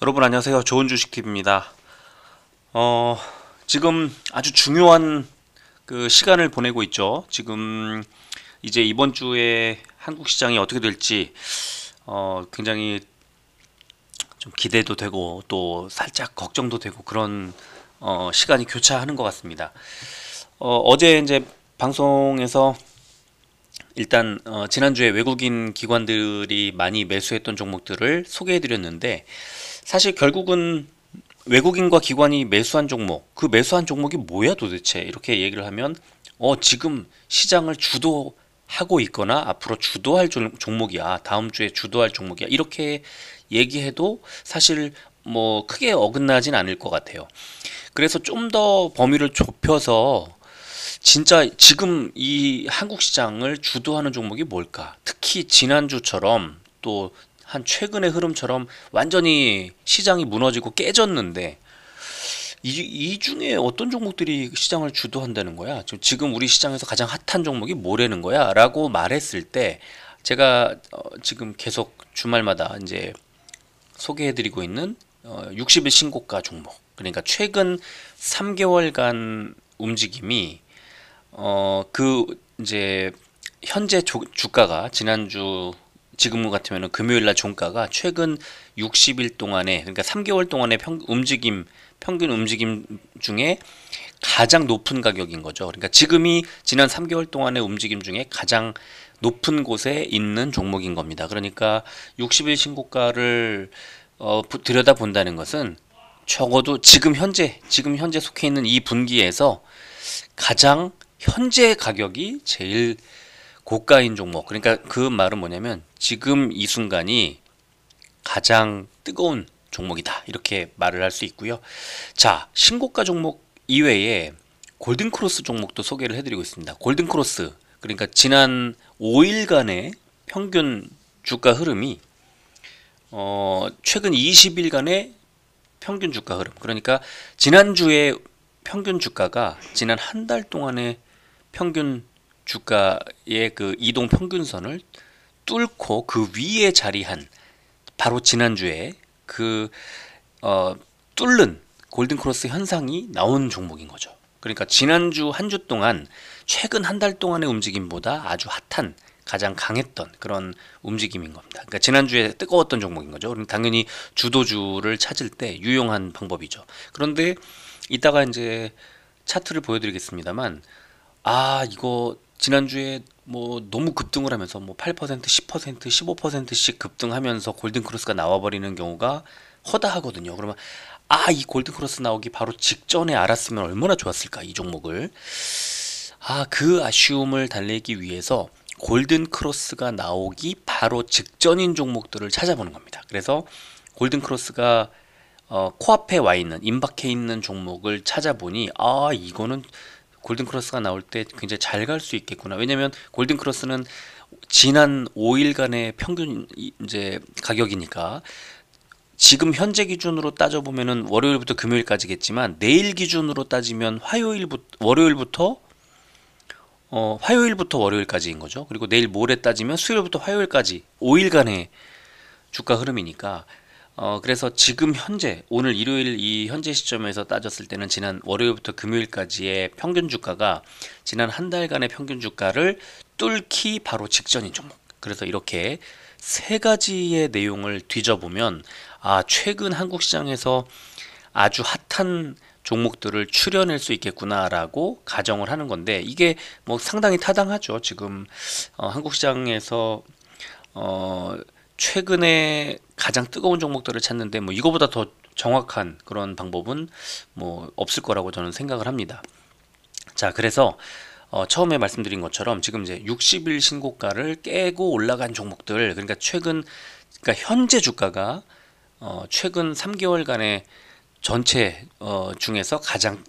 여러분 안녕하세요. 좋은 주식팁입니다. 어, 지금 아주 중요한 그 시간을 보내고 있죠. 지금 이제 이번 주에 한국 시장이 어떻게 될지 어, 굉장히 좀 기대도 되고 또 살짝 걱정도 되고 그런 어, 시간이 교차하는 것 같습니다. 어, 제 이제 방송에서 일단 어, 지난주에 외국인 기관들이 많이 매수했던 종목들을 소개해드렸는데 사실 결국은 외국인과 기관이 매수한 종목, 그 매수한 종목이 뭐야 도대체 이렇게 얘기를 하면 어 지금 시장을 주도하고 있거나 앞으로 주도할 종목이야, 다음 주에 주도할 종목이야 이렇게 얘기해도 사실 뭐 크게 어긋나진 않을 것 같아요. 그래서 좀 더 범위를 좁혀서 진짜 지금 이 한국 시장을 주도하는 종목이 뭘까? 특히 지난주처럼 또한 최근의 흐름처럼 완전히 시장이 무너지고 깨졌는데 이, 이 중에 어떤 종목들이 시장을 주도한다는 거야? 지금 우리 시장에서 가장 핫한 종목이 뭐라는 거야? 라고 말했을 때 제가 어, 지금 계속 주말마다 이제 소개해드리고 있는 어, 60일 신고가 종목 그러니까 최근 3개월간 움직임이 어, 그 이제 현재 주가가 지난주 지금 같으면 금요일 날 종가가 최근 60일 동안에 그러니까 3개월 동안의 평, 움직임 평균 움직임 중에 가장 높은 가격인 거죠. 그러니까 지금이 지난 3개월 동안의 움직임 중에 가장 높은 곳에 있는 종목인 겁니다. 그러니까 60일 신고가를 어, 들여다 본다는 것은 적어도 지금 현재 지금 현재 속해 있는 이 분기에서 가장 현재 가격이 제일 고가인 종목. 그러니까 그 말은 뭐냐면 지금 이 순간이 가장 뜨거운 종목이다. 이렇게 말을 할 수 있고요. 자, 신고가 종목 이외에 골든크로스 종목도 소개를 해드리고 있습니다. 골든크로스. 그러니까 지난 5일간의 평균 주가 흐름이 어, 최근 20일간의 평균 주가 흐름. 그러니까 지난주에 평균 주가가 지난 한 달 동안의 평균 주가의 그 이동 평균선을 뚫고 그 위에 자리한 바로 지난주에 그 어, 뚫는 골든크로스 현상이 나온 종목인 거죠. 그러니까 지난주 한 주 동안 최근 한 달 동안의 움직임보다 아주 핫한 가장 강했던 그런 움직임인 겁니다. 그러니까 지난주에 뜨거웠던 종목인 거죠. 그럼 당연히 주도주를 찾을 때 유용한 방법이죠. 그런데 이따가 이제 차트를 보여드리겠습니다만 아 이거 지난주에 뭐 너무 급등을 하면서 뭐 8%, 10%, 15%씩 급등하면서 골든 크로스가 나와 버리는 경우가 허다하거든요. 그러면 아, 이 골든 크로스 나오기 바로 직전에 알았으면 얼마나 좋았을까 이 종목을. 아, 그 아쉬움을 달래기 위해서 골든 크로스가 나오기 바로 직전인 종목들을 찾아보는 겁니다. 그래서 골든 크로스가 어, 코앞에 와 있는 임박해 있는 종목을 찾아보니 아, 이거는 골든 크로스가 나올 때 굉장히 잘 갈 수 있겠구나. 왜냐면 골든 크로스는 지난 5일간의 평균 이제 가격이니까 지금 현재 기준으로 따져 보면은 월요일부터 금요일까지겠지만 내일 기준으로 따지면 화요일부터 월요일부터 어, 화요일부터 월요일까지인 거죠. 그리고 내일 모레 따지면 수요일부터 화요일까지 5일간의 주가 흐름이니까 어, 그래서 지금 현재 오늘 일요일 이 현재 시점에서 따졌을 때는 지난 월요일부터 금요일까지의 평균 주가가 지난 한 달간의 평균 주가를 뚫기 바로 직전인 종목. 그래서 이렇게 세 가지의 내용을 뒤져보면 아 최근 한국 시장에서 아주 핫한 종목들을 추려낼 수 있겠구나라고 가정을 하는 건데 이게 뭐 상당히 타당하죠. 지금 어, 한국 시장에서 어 최근에 가장 뜨거운 종목들을 찾는데 뭐 이거보다 더 정확한 그런 방법은 뭐 없을 거라고 저는 생각을 합니다. 자, 그래서 어, 처음에 말씀드린 것처럼 지금 이제 60일 신고가를 깨고 올라간 종목들 그러니까 최근 그러니까 현재 주가가 어, 최근 3개월간의 전체 어, 중에서 가장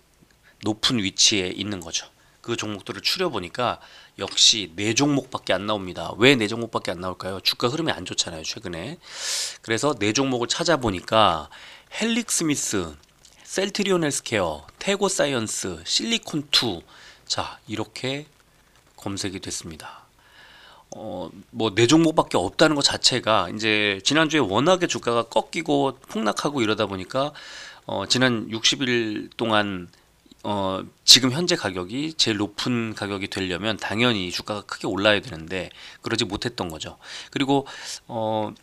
높은 위치에 있는 거죠. 그 종목들을 추려 보니까 역시 네 종목밖에 안 나옵니다. 왜 네 종목밖에 안 나올까요? 주가 흐름이 안 좋잖아요, 최근에. 그래서 네 종목을 찾아보니까 헬릭 스미스, 셀트리온 헬스케어, 테고 사이언스, 실리콘2. 자, 이렇게 검색이 됐습니다. 어, 뭐, 네 종목밖에 없다는 것 자체가 이제 지난주에 워낙에 주가가 꺾이고 폭락하고 이러다 보니까 어, 지난 60일 동안 어, 지금 현재 가격이 제일 높은 가격이 되려면 당연히 주가가 크게 올라야 되는데 그러지 못했던 거죠. 그리고 어,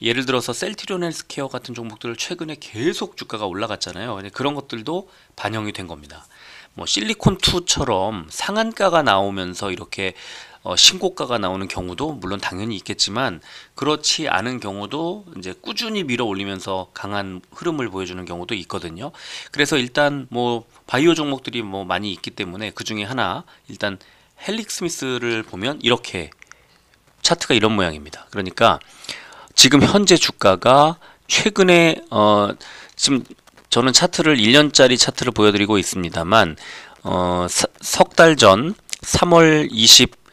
예를 들어서 셀티리온 헬스케어 같은 종목들을 최근에 계속 주가가 올라갔잖아요. 그런 것들도 반영이 된 겁니다. 뭐 실리콘2처럼 상한가가 나오면서 이렇게 어, 신고가가 나오는 경우도 물론 당연히 있겠지만 그렇지 않은 경우도 이제 꾸준히 밀어 올리면서 강한 흐름을 보여주는 경우도 있거든요. 그래서 일단 뭐 바이오 종목들이 뭐 많이 있기 때문에 그 중에 하나 일단 헬릭 스미스를 보면 이렇게 차트가 이런 모양입니다. 그러니까 지금 현재 주가가 최근에 어 지금 저는 차트를 1년짜리 차트를 보여드리고 있습니다만 어석달 전 3월 20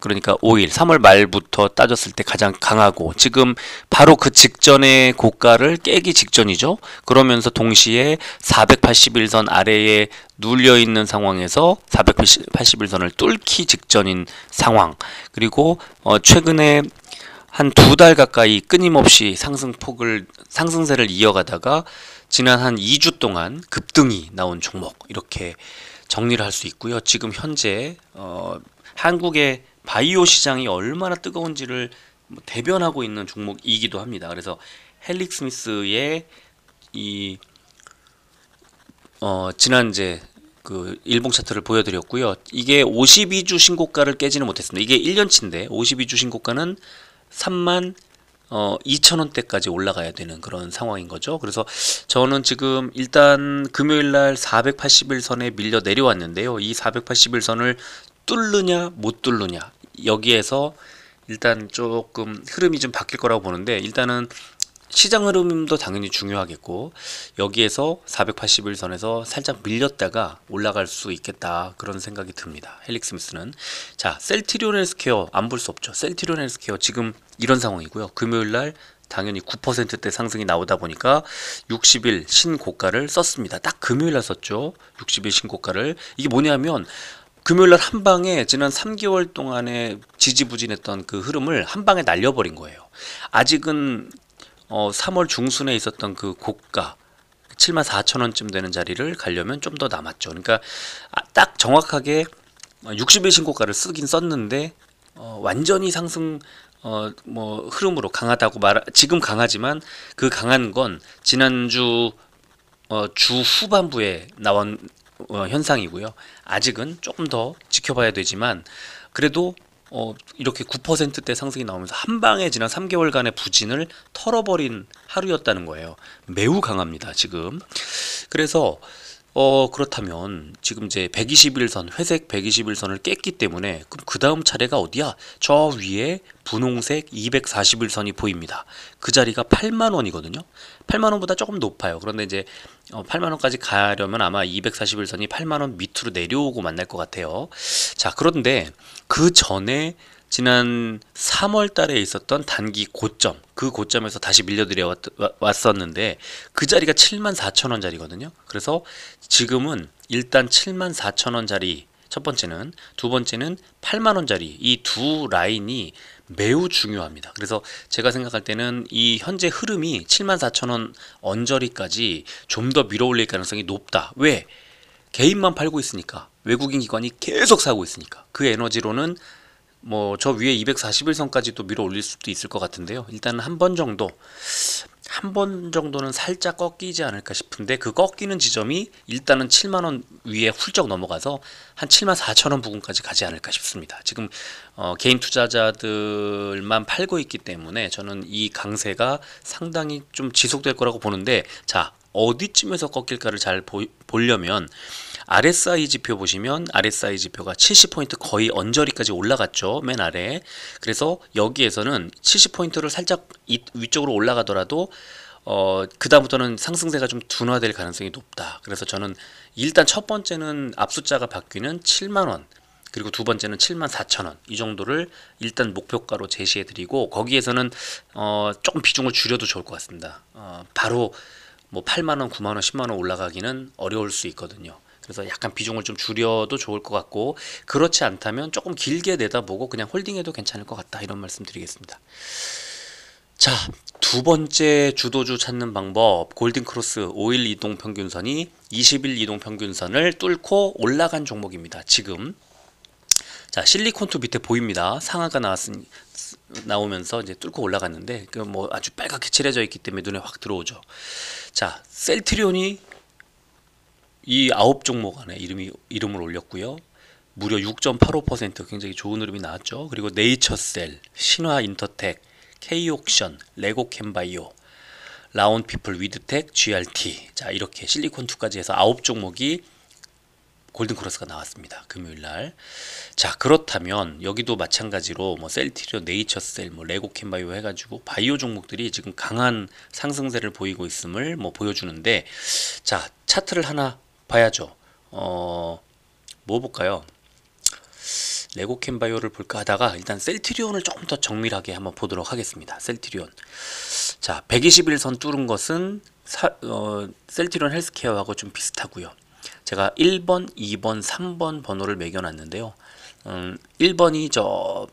그러니까 5일, 3월 말부터 따졌을 때 가장 강하고 지금 바로 그직전에 고가를 깨기 직전이죠. 그러면서 동시에 481선 아래에 눌려 있는 상황에서 481선을 뚫기 직전인 상황. 그리고 어 최근에 한 두 달 가까이 끊임없이 상승폭을 상승세를 이어가다가 지난 한 2주 동안 급등이 나온 종목 이렇게 정리를 할 수 있고요. 지금 현재 어 한국의 바이오 시장이 얼마나 뜨거운지를 뭐 대변하고 있는 종목이기도 합니다. 그래서 헬릭 스미스의 이 어, 지난 이제 그 일봉 차트를 보여드렸고요. 이게 52주 신고가를 깨지는 못했습니다. 이게 1년치인데 52주 신고가는 3만 어, 2천 원대까지 올라가야 되는 그런 상황인 거죠. 그래서 저는 지금 일단 금요일 날4 8 1 선에 밀려 내려왔는데요. 이4 8 1 선을 뚫느냐 못 뚫느냐 여기에서 일단 조금 흐름이 좀 바뀔 거라고 보는데 일단은 시장 흐름도 당연히 중요하겠고 여기에서 481선에서 살짝 밀렸다가 올라갈 수 있겠다 그런 생각이 듭니다. 헬릭스미스는 자 셀트리온 헬스케어 안 볼 수 없죠. 셀트리온 헬스케어 지금 이런 상황이고요. 금요일날 당연히 9%대 상승이 나오다 보니까 60일 신고가를 썼습니다. 딱 금요일날 썼죠. 60일 신고가를 이게 뭐냐면 금요일 날한 방에 지난 3개월 동안에 지지부진했던 그 흐름을 한 방에 날려버린 거예요. 아직은 어, 3월 중순에 있었던 그 고가 7만 4천 원쯤 되는 자리를 가려면 좀 더 남았죠. 그러니까 아, 딱 정확하게 60일 신고가를 쓰긴 썼는데 어, 완전히 상승 어, 뭐 흐름으로 강하다고 말 지금 강하지만 그 강한 건 지난주 어, 주 후반부에 나온 어, 현상이고요. 아직은 조금 더 지켜봐야 되지만 그래도 어, 이렇게 9%대 상승이 나오면서 한 방에 지난 3개월간의 부진을 털어버린 하루였다는 거예요. 매우 강합니다, 지금. 그래서 어, 그렇다면 지금 이제 121선, 회색 121선을 깼기 때문에 그럼 그 다음 차례가 어디야? 저 위에 분홍색 241선이 보입니다. 그 자리가 8만 원이거든요. 8만 원보다 조금 높아요. 그런데 이제 8만 어, 원까지 가려면 아마 241선이 8만 원 밑으로 내려오고 만날 것 같아요. 자, 그런데 그 전에 지난 3월 달에 있었던 단기 고점, 그 고점에서 다시 밀려들여 왔었는데 그 자리가 7만 4천 원자리거든요 그래서 지금은 일단 7만 4천 원자리첫 번째는 두 번째는 8만 원자리이 두 라인이 매우 중요합니다. 그래서 제가 생각할 때는 이 현재 흐름이 7만 4천 원 언저리까지 좀 더 밀어올릴 가능성이 높다. 왜? 개인만 팔고 있으니까 외국인 기관이 계속 사고 있으니까 그 에너지로는 뭐저 위에 241선까지 또 밀어 올릴 수도 있을 것 같은데요. 일단한 번 정도 한 번 정도는 살짝 꺾이지 않을까 싶은데 그 꺾이는 지점이 일단은 7만 원 위에 훌쩍 넘어가서 한 7만 4천 원 부근까지 가지 않을까 싶습니다. 지금 어, 개인 투자자들만 팔고 있기 때문에 저는 이 강세가 상당히 좀 지속될 거라고 보는데 자 어디쯤에서 꺾일까를 잘 보, 보려면 RSI 지표 보시면 RSI 지표가 70포인트 거의 언저리까지 올라갔죠. 맨 아래. 그래서 여기에서는 70포인트를 살짝 위쪽으로 올라가더라도 어, 그다음부터는 상승세가 좀 둔화될 가능성이 높다. 그래서 저는 일단 첫 번째는 압수자가 바뀌는 7만원, 그리고 두 번째는 7만 4천 원. 이 정도를 일단 목표가로 제시해 드리고 거기에서는 어, 조금 비중을 줄여도 좋을 것 같습니다. 어, 바로 뭐 8만 원, 9만 원, 10만 원 올라가기는 어려울 수 있거든요. 그래서 약간 비중을 좀 줄여도 좋을 것 같고 그렇지 않다면 조금 길게 내다보고 그냥 홀딩해도 괜찮을 것 같다 이런 말씀드리겠습니다. 자, 두 번째 주도주 찾는 방법 골든 크로스 5일 이동 평균선이 20일 이동 평균선을 뚫고 올라간 종목입니다. 지금 자 실리콘투 밑에 보입니다. 상하가 나왔으니 나오면서 이제 뚫고 올라갔는데 그 뭐 아주 빨갛게 칠해져 있기 때문에 눈에 확 들어오죠. 자, 셀트리온이 이 아홉 종목 안에 이름이 이름을 올렸고요. 무려 6.85% 굉장히 좋은 흐름이 나왔죠. 그리고 네이처셀, 신화 인터텍, K옥션, 레고 캠바이오, 라운피플 위드텍, GRT. 자, 이렇게 실리콘2까지 해서 아홉 종목이 골든 크로스가 나왔습니다. 금요일 날. 자, 그렇다면 여기도 마찬가지로 뭐셀트리오 네이처셀, 뭐 레고 캔바이오 해 가지고 바이오 종목들이 지금 강한 상승세를 보이고 있음을 뭐 보여주는데 자, 차트를 하나 봐야죠. 어, 뭐 볼까요? 레고 캔바이오를 볼까 하다가 일단 셀트리온을 조금 더 정밀하게 한번 보도록 하겠습니다. 셀트리온. 자, 121선 뚫은 것은 사, 어, 셀트리온 헬스케어하고 좀 비슷하고요. 제가 1번, 2번, 3번 번호를 매겨놨는데요. 음, 1번이 저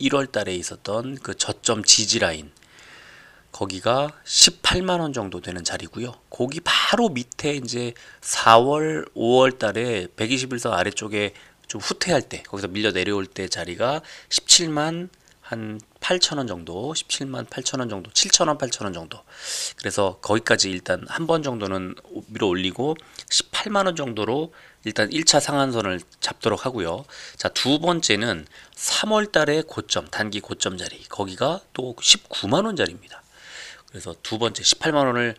1월 달에 있었던 그 저점 지지 라인 거기가 18만 원 정도 되는 자리고요. 거기 바로 밑에 이제 4월, 5월 달에 121선 아래쪽에 좀 후퇴할 때 거기서 밀려 내려올 때 자리가 17만 한 8,000원 정도, 17만 8,000원 정도, 7,000원, 8,000원 정도. 그래서 거기까지 일단 한 번 정도는 밀어 올리고 18만 원 정도로 일단 1차 상한선을 잡도록 하고요. 자, 두 번째는 3월 달에 고점, 단기 고점 자리. 거기가 또 19만 원 자리입니다. 그래서 두 번째 18만 원을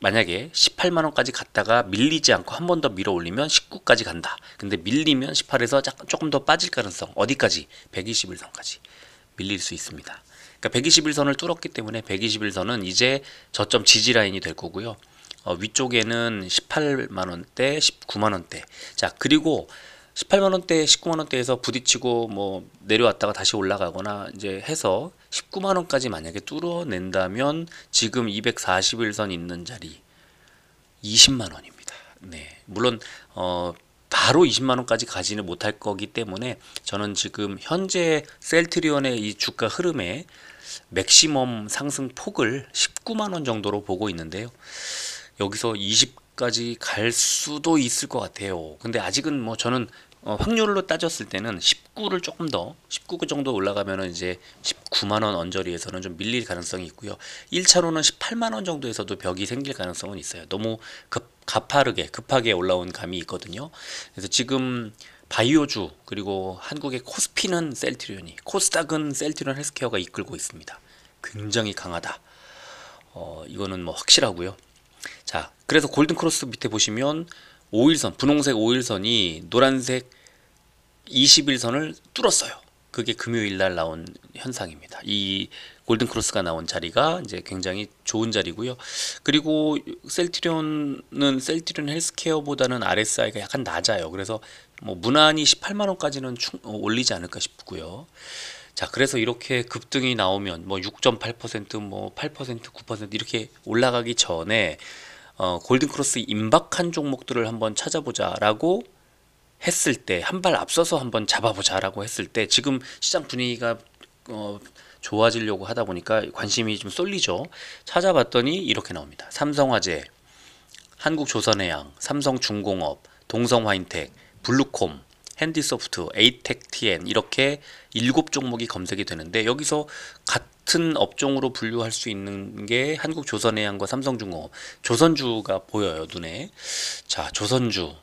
만약에 18만 원까지 갔다가 밀리지 않고 한 번 더 밀어 올리면 19까지 간다. 근데 밀리면 18에서 조금 더 빠질 가능성 어디까지? 121선까지. 밀릴 수 있습니다. 그러니까 121선을 뚫었기 때문에 121선은 이제 저점 지지 라인이 될 거고요. 어, 위쪽에는 18만 원대, 19만 원대. 자, 그리고 18만 원대, 19만 원대에서 부딪히고 뭐 내려왔다가 다시 올라가거나 이제 해서 19만 원까지 만약에 뚫어낸다면 지금 241선 있는 자리 20만 원입니다. 네. 물론 어 바로 20만 원까지 가지는 못할 거기 때문에 저는 지금 현재 셀트리온의 이 주가 흐름에 맥시멈 상승 폭을 19만 원 정도로 보고 있는데요. 여기서 20까지 갈 수도 있을 것 같아요. 근데 아직은 뭐 저는 어, 확률로 따졌을 때는 19를 조금 더 19그 정도 올라가면은 이제 19만 원 언저리에서는 좀 밀릴 가능성이 있고요. 1차로는 18만 원 정도에서도 벽이 생길 가능성은 있어요. 너무 급 가파르게 급하게 올라온 감이 있거든요. 그래서 지금 바이오주 그리고 한국의 코스피는 셀트리온이 코스닥은 셀트리온 헬스케어가 이끌고 있습니다. 굉장히 강하다. 어, 이거는 뭐 확실하고요. 자, 그래서 골든 크로스 밑에 보시면 5일선 분홍색 5일선이 노란색 21선을 뚫었어요. 그게 금요일 날 나온 현상입니다. 이 골든 크로스가 나온 자리가 이제 굉장히 좋은 자리고요. 그리고 셀트리온은 셀트리온 헬스케어보다는 RSI가 약간 낮아요. 그래서 뭐 무난히 18만 원까지는 충, 어, 올리지 않을까 싶고요. 자, 그래서 이렇게 급등이 나오면 뭐 6.8%, 뭐 8%, 9% 이렇게 올라가기 전에 어, 골든 크로스 임박한 종목들을 한번 찾아보자라고 했을 때 한 발 앞서서 한번 잡아보자라고 했을 때 지금 시장 분위기가 어, 좋아지려고 하다 보니까 관심이 좀 쏠리죠. 찾아봤더니 이렇게 나옵니다. 삼성화재, 한국조선해양, 삼성중공업, 동성화인텍, 블루콤, 핸디소프트, 에이텍TN 이렇게 일곱 종목이 검색이 되는데 여기서 같은 업종으로 분류할 수 있는 게 한국조선해양과 삼성중공업, 조선주가 보여요 눈에. 자 조선주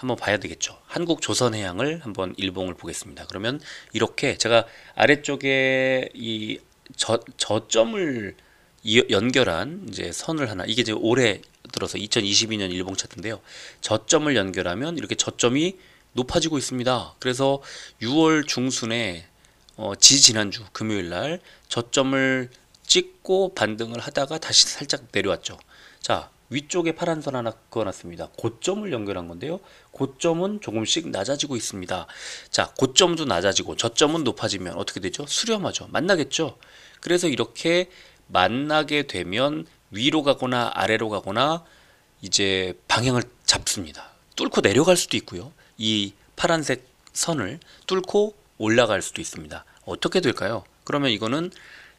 한번 봐야 되겠죠. 한국 조선해양을 한번 일봉을 보겠습니다. 그러면 이렇게 제가 아래쪽에 이 저, 저점을 연결한 이제 선을 하나 이게 이제 올해 들어서 2022년 일봉 차트인데요. 저점을 연결하면 이렇게 저점이 높아지고 있습니다. 그래서 6월 중순에 어, 지 지난주 금요일 날 저점을 찍고 반등을 하다가 다시 살짝 내려왔죠. 자, 위쪽에 파란 선 하나 그어놨습니다. 고점을 연결한 건데요. 고점은 조금씩 낮아지고 있습니다. 자, 고점도 낮아지고 저점은 높아지면 어떻게 되죠? 수렴하죠. 만나겠죠? 그래서 이렇게 만나게 되면 위로 가거나 아래로 가거나 이제 방향을 잡습니다. 뚫고 내려갈 수도 있고요. 이 파란색 선을 뚫고 올라갈 수도 있습니다. 어떻게 될까요? 그러면 이거는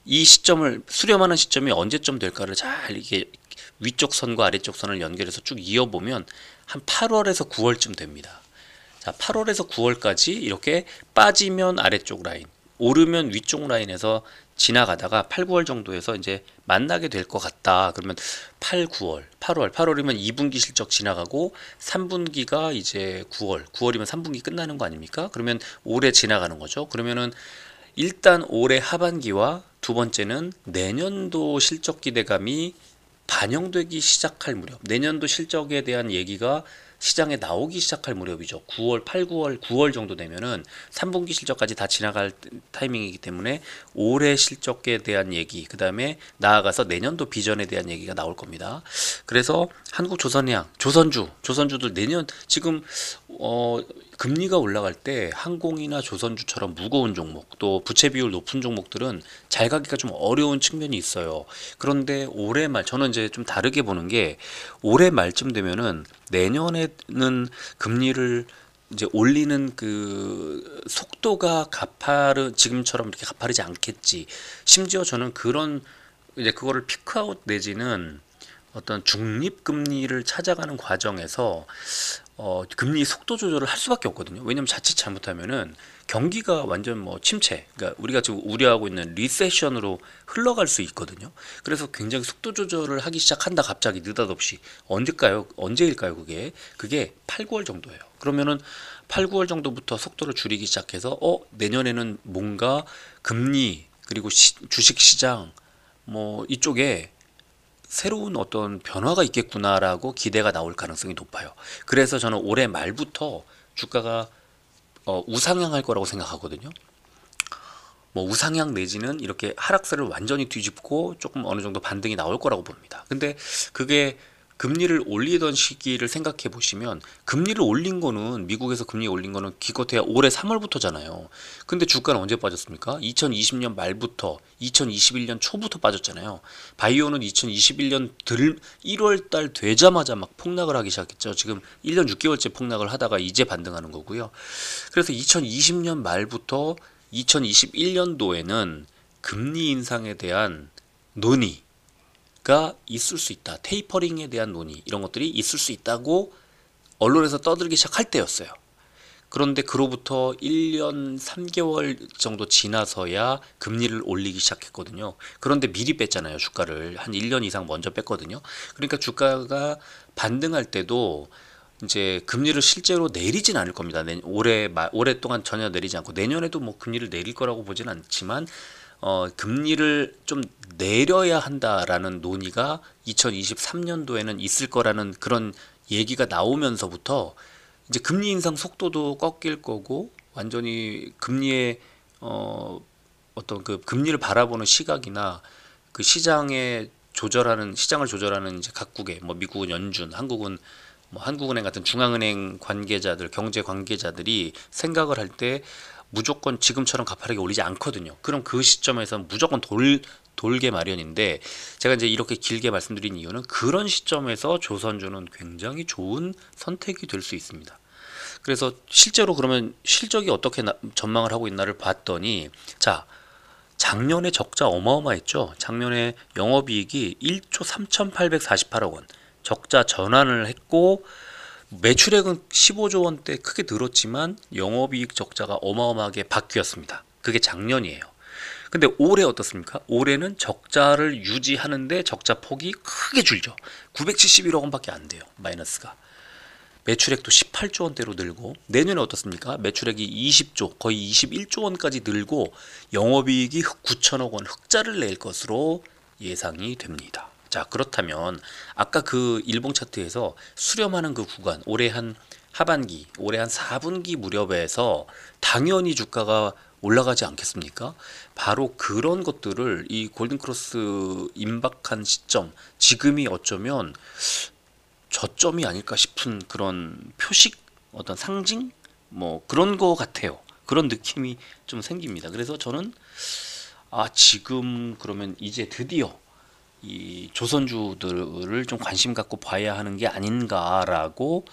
이 시점을 수렴하는 시점이 언제쯤 될까를 잘 이게 위쪽 선과 아래쪽 선을 연결해서 쭉 이어보면 한 8월에서 9월쯤 됩니다. 자, 8월에서 9월까지 이렇게 빠지면 아래쪽 라인, 오르면 위쪽 라인에서 지나가다가 8, 9월 정도에서 이제 만나게 될 것 같다. 그러면 8, 9월, 8월, 8월이면 2분기 실적 지나가고 3분기가 이제 9월, 9월이면 3분기 끝나는 거 아닙니까? 그러면 올해 지나가는 거죠. 그러면은 일단 올해 하반기와 두 번째는 내년도 실적 기대감이 반영되기 시작할 무렵, 내년도 실적에 대한 얘기가 시장에 나오기 시작할 무렵이죠. 9월, 8, 9월, 9월 정도 되면은 3분기 실적까지 다 지나갈 타이밍이기 때문에 올해 실적에 대한 얘기, 그 다음에 나아가서 내년도 비전에 대한 얘기가 나올 겁니다. 그래서 한국조선의양 조선주, 조선주들 내년 지금 어 금리가 올라갈 때 항공이나 조선주처럼 무거운 종목 또 부채 비율 높은 종목들은 잘 가기가 좀 어려운 측면이 있어요. 그런데 올해 말 저는 이제 좀 다르게 보는 게 올해 말쯤 되면은 내년에는 금리를 이제 올리는 그 속도가 가파르 지금처럼 이렇게 가파르지 않겠지. 심지어 저는 그런 이제 그거를 피크아웃 내지는 어떤 중립 금리를 찾아가는 과정에서 어, 금리 속도 조절을 할 수밖에 없거든요. 왜냐하면 자칫 잘못하면은 경기가 완전 뭐 침체, 그러니까 우리가 지금 우려하고 있는 리세션으로 흘러갈 수 있거든요. 그래서 굉장히 속도 조절을 하기 시작한다 갑자기 느닷없이 언제일까요? 언제일까요? 그게 그게 8, 9월 정도예요. 그러면은 8, 9월 정도부터 속도를 줄이기 시작해서 어 내년에는 뭔가 금리 그리고 시, 주식 시장 뭐 이쪽에 새로운 어떤 변화가 있겠구나라고 기대가 나올 가능성이 높아요. 그래서 저는 올해 말부터 주가가 어, 우상향할 거라고 생각하거든요. 뭐 우상향 내지는 이렇게 하락세를 완전히 뒤집고 조금 어느 정도 반등이 나올 거라고 봅니다. 근데 그게 금리를 올리던 시기를 생각해 보시면 금리를 올린 거는 미국에서 금리 올린 거는 기껏해야 올해 3월부터잖아요. 근데 주가는 언제 빠졌습니까? 2020년 말부터 2021년 초부터 빠졌잖아요. 바이오는 2021년 1월 달 되자마자 막 폭락을 하기 시작했죠. 지금 1년 6개월째 폭락을 하다가 이제 반등하는 거고요. 그래서 2020년 말부터 2021년도에는 금리 인상에 대한 논의 가 있을 수 있다. 테이퍼링에 대한 논의 이런 것들이 있을 수 있다고 언론에서 떠들기 시작할 때였어요. 그런데 그로부터 1년 3개월 정도 지나서야 금리를 올리기 시작했거든요. 그런데 미리 뺐잖아요. 주가를 한 1년 이상 먼저 뺐거든요. 그러니까 주가가 반등할 때도 이제 금리를 실제로 내리진 않을 겁니다. 올해 오랫동안 전혀 내리지 않고 내년에도 뭐 금리를 내릴 거라고 보진 않지만 어, 금리를 좀 내려야 한다라는 논의가 2023년도에는 있을 거라는 그런 얘기가 나오면서부터 이제 금리 인상 속도도 꺾일 거고 완전히 금리에 어, 어떤 그 금리를 바라보는 시각이나 그 시장에 조절하는 시장을 조절하는 이제 각국의 뭐 미국은 연준, 한국은 뭐 한국은행 같은 중앙은행 관계자들, 경제 관계자들이 생각을 할때 무조건 지금처럼 가파르게 올리지 않거든요. 그럼 그 시점에서 무조건 돌 돌게 마련인데 제가 이제 이렇게 길게 말씀드린 이유는 그런 시점에서 조선주는 굉장히 좋은 선택이 될 수 있습니다. 그래서 실제로 그러면 실적이 어떻게 나, 전망을 하고 있나를 봤더니 자 작년에 적자 어마어마했죠. 작년에 영업이익이 1조 3,848억 원 적자 전환을 했고 매출액은 15조 원대 크게 늘었지만 영업이익 적자가 어마어마하게 바뀌었습니다. 그게 작년이에요. 근데 올해 어떻습니까? 올해는 적자를 유지하는데 적자 폭이 크게 줄죠. 971억 원밖에 안 돼요. 마이너스가. 매출액도 18조 원대로 늘고 내년에 어떻습니까? 매출액이 20조 거의 21조 원까지 늘고 영업이익이 9천억 원 흑자를 낼 것으로 예상이 됩니다. 자 그렇다면 아까 그 일봉 차트에서 수렴하는 그 구간 올해 한 하반기 올해 한 4분기 무렵에서 당연히 주가가 올라가지 않겠습니까? 바로 그런 것들을 이 골든크로스 임박한 시점 지금이 어쩌면 저점이 아닐까 싶은 그런 표식 어떤 상징 뭐 그런 거 같아요. 그런 느낌이 좀 생깁니다. 그래서 저는 아 지금 그러면 이제 드디어 이 조선주들을 좀 관심 갖고 봐야 하는 게 아닌가라고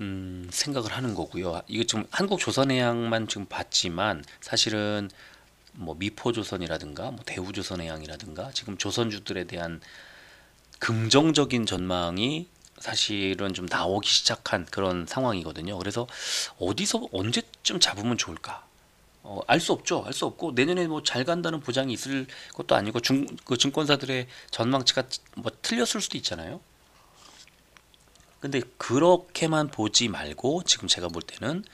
음, 생각을 하는 거고요. 이거 지금 한국 조선해양만 지금 봤지만 사실은 뭐 미포조선이라든가 뭐 대우조선해양이라든가 지금 조선주들에 대한 긍정적인 전망이 사실은 좀 나오기 시작한 그런 상황이거든요. 그래서 어디서 언제쯤 잡으면 좋을까? 어, 알 수 없죠. 알 수 없고 내년에 뭐 잘 간다는 보장이 있을 것도 아니고 중, 그 증권사들의 전망치가 뭐 틀렸을 수도 있잖아요. 근데 그렇게만 보지 말고 지금 제가 볼 때는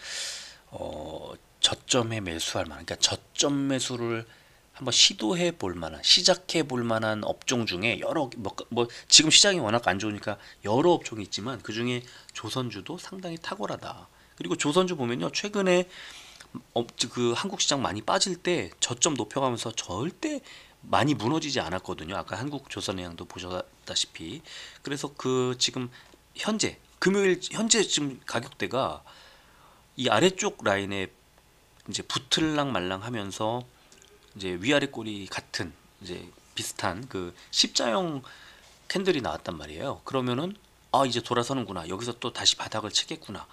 어, 저점에 매수할 만한 그러니까 저점 매수를 한번 시도해 볼 만한 시작해 볼 만한 업종 중에 여러 뭐, 뭐 지금 시장이 워낙 안 좋으니까 여러 업종이 있지만 그 중에 조선주도 상당히 탁월하다. 그리고 조선주 보면요 최근에 그 한국 시장 많이 빠질 때 저점 높여가면서 절대 많이 무너지지 않았거든요. 아까 한국조선의양도 보셨다시피. 그래서 그 지금 현재 금요일 현재 지금 가격대가 이 아래쪽 라인에 이제 붙을랑 말랑 하면서 이제 위아래 꼬리 같은 이제 비슷한 그 십자형 캔들이 나왔단 말이에요. 그러면은 아 이제 돌아서는구나. 여기서 또 다시 바닥을 치겠구나.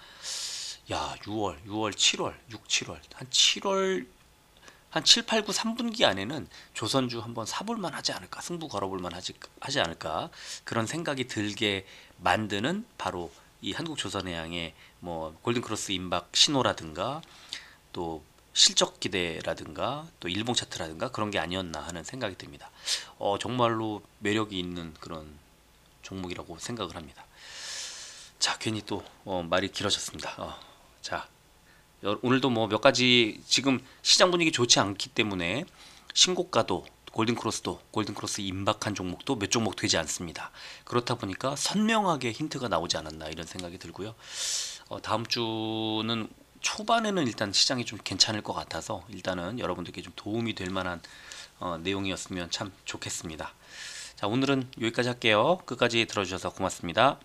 야, 6월, 6월, 7월, 6, 7월 한 7월 한 7, 8, 9, 3분기 안에는 조선주 한번 사볼만 하지 않을까 승부 걸어볼만 하지, 하지 않을까 그런 생각이 들게 만드는 바로 이한국조선의양의뭐 골든크로스 임박 신호라든가 또 실적 기대라든가 또 일봉 차트라든가 그런 게 아니었나 하는 생각이 듭니다. 어, 정말로 매력이 있는 그런 종목이라고 생각을 합니다. 자 괜히 또 어, 말이 길어졌습니다. 어. 자, 오늘도 뭐 몇 가지 지금 시장 분위기 좋지 않기 때문에 신고가도 골든크로스도 골든크로스 임박한 종목도 몇 종목 되지 않습니다. 그렇다 보니까 선명하게 힌트가 나오지 않았나 이런 생각이 들고요. 어, 다음 주는 초반에는 일단 시장이 좀 괜찮을 것 같아서 일단은 여러분들께 좀 도움이 될 만한 어, 내용이었으면 참 좋겠습니다. 자 오늘은 여기까지 할게요. 끝까지 들어주셔서 고맙습니다.